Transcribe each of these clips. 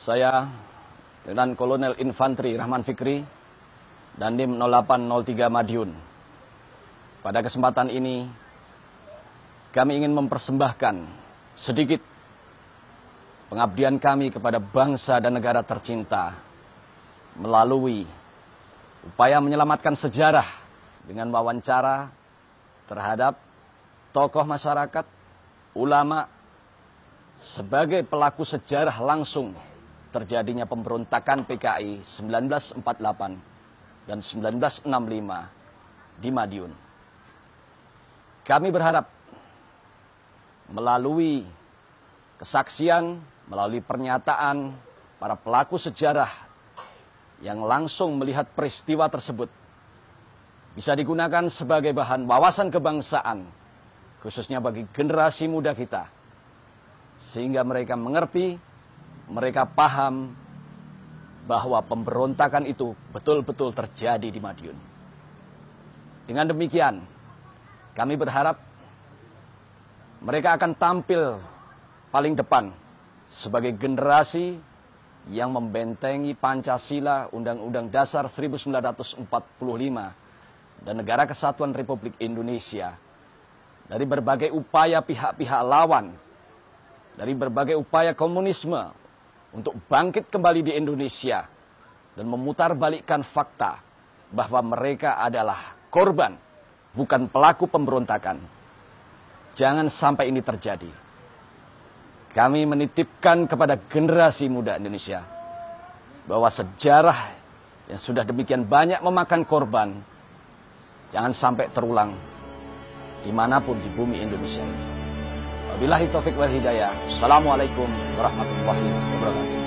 Saya dengan Kolonel Infanteri Rahman Fikri dan NIM 0803 Madiun. Pada kesempatan ini kami ingin mempersembahkan sedikit pengabdian kami kepada bangsa dan negara tercinta melalui upaya menyelamatkan sejarah dengan wawancara terhadap tokoh masyarakat, ulama sebagai pelaku sejarah langsung terjadinya pemberontakan PKI 1948 dan 1965 di Madiun. Kami berharap melalui kesaksian, melalui pernyataan para pelaku sejarah yang langsung melihat peristiwa tersebut bisa digunakan sebagai bahan wawasan kebangsaan khususnya bagi generasi muda kita sehingga mereka mengerti mereka paham bahwa pemberontakan itu betul-betul terjadi di Madiun. Dengan demikian, kami berharap mereka akan tampil paling depan sebagai generasi yang membentengi Pancasila Undang-Undang Dasar 1945 dan Negara Kesatuan Republik Indonesia dari berbagai upaya pihak-pihak lawan, dari berbagai upaya komunisme untuk bangkit kembali di Indonesia dan memutarbalikkan fakta bahwa mereka adalah korban, bukan pelaku pemberontakan. Jangan sampai ini terjadi. Kami menitipkan kepada generasi muda Indonesia bahwa sejarah yang sudah demikian banyak memakan korban jangan sampai terulang dimanapun di bumi Indonesia ini. Wabillahi taufik wal hidayah. Assalamualaikum warahmatullahi wabarakatuh.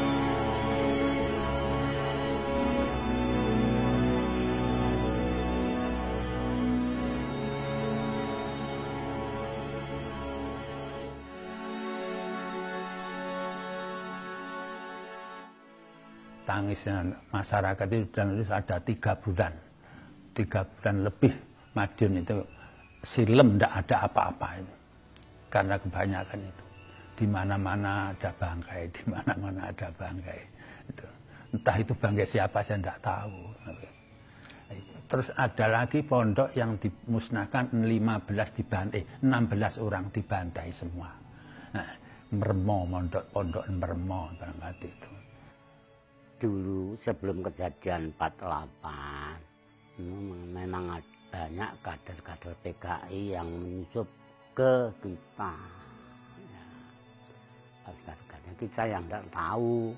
Tangisnya masyarakat itu dan itu ada tiga bulan tiga bulan lebih Madiun itu silem tidak ada apa-apa itu karena kebanyakan itu di mana-mana ada bangkai, di mana-mana ada bangkai. Itu. Entah itu bangkai siapa saya tidak tahu. Terus ada lagi pondok yang dimusnahkan 15 dibantai, eh, 16 orang dibantai semua. Nah, mermo, pondok pondok mermo berangkat itu. Dulu sebelum kejadian 48, memang banyak kader-kader PKI yang menyusup ke kita. Ya. kita yang tidak tahu,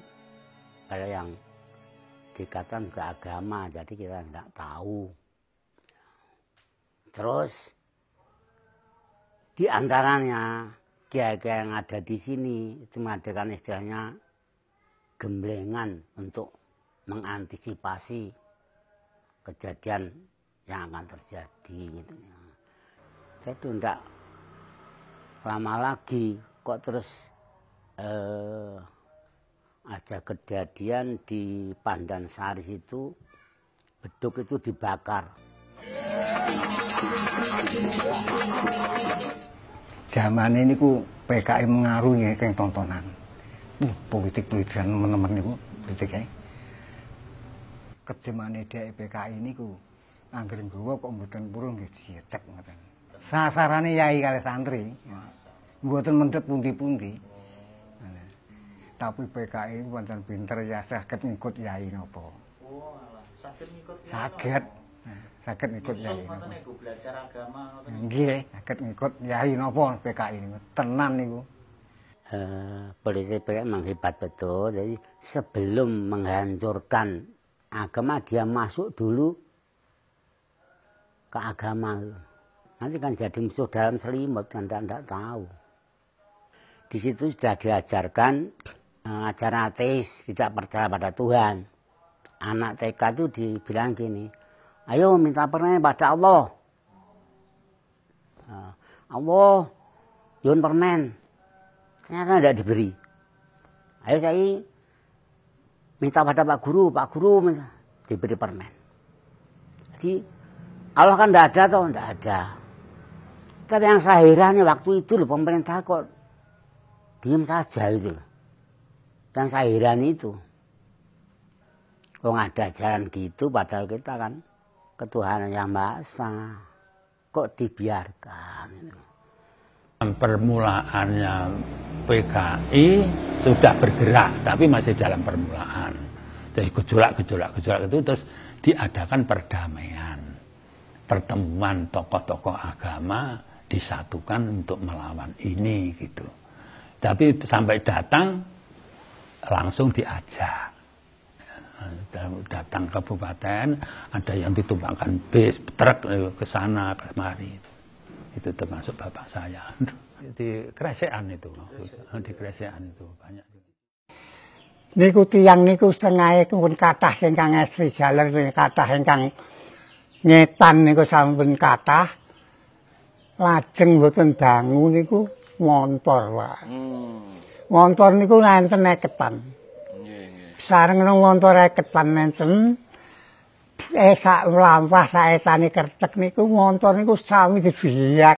ada yang dikatakan ke agama, jadi kita tidak tahu. Terus di antaranya kiai-kiai yang ada di sini itu mengadakan istilahnya gemblengan untuk mengantisipasi kejadian yang akan terjadi gitu Saya itu enggak lama lagi kok terus eh, ada kejadian di Pandan Sari itu beduk itu dibakar. Zaman ini ku PKI mengaruhi ya, keng tontonan. Uh, politik politikan teman-teman niku politik ya. Kejemane dia ini niku angger nggawa kok mboten purun nggih dicek ngoten sasarannya yai kali santri. Mboten mendhet pundi-pundi. Tapi PKI pancen pinter ya sakit ngikut yai nopo, sakit, sakit ngikut. yai. Niku belajar agama Nggih, ngikut yai nopo, PKI Tenan niku. Uh, eh, politik PKI menghebat betul. Jadi sebelum menghancurkan agama dia masuk dulu ke agama. Nanti kan jadi musuh dalam selimut kan tidak tahu. Di situ sudah diajarkan acara eh, ajaran ateis tidak percaya pada Tuhan. Anak TK itu dibilang gini, ayo minta pernah pada Allah. Eh, Allah, yun permen. Ternyata tidak diberi. Ayo saya minta pada Pak Guru, Pak Guru minta, diberi permen. Jadi Allah kan tidak ada atau tidak ada. Kan yang saya heran waktu itu loh pemerintah kok diem saja itu loh. Yang saya heran itu. Kok ada jalan gitu padahal kita kan ketuhanan yang maha kok dibiarkan permulaannya PKI sudah bergerak tapi masih dalam permulaan jadi gejolak gejolak gejolak itu terus diadakan perdamaian pertemuan tokoh-tokoh agama disatukan untuk melawan ini gitu. Tapi sampai datang langsung diajak. Datang ke kabupaten, ada yang ditumpangkan bis, truk eh, ke sana kemari. Itu termasuk bapak saya. Di kresean itu, di kresean itu banyak. Niku tiang niku setengah pun kata singkang esri jalan kata ingkang ngetan niku sambung kata lajeng boten dangu niku montor wae. Hmm. Montor niku nganten neketan. Nggih nggih. Sareng montor neketan nenten. Eh sak mlampah sak etane kertek niku montor niku sami dibiyak.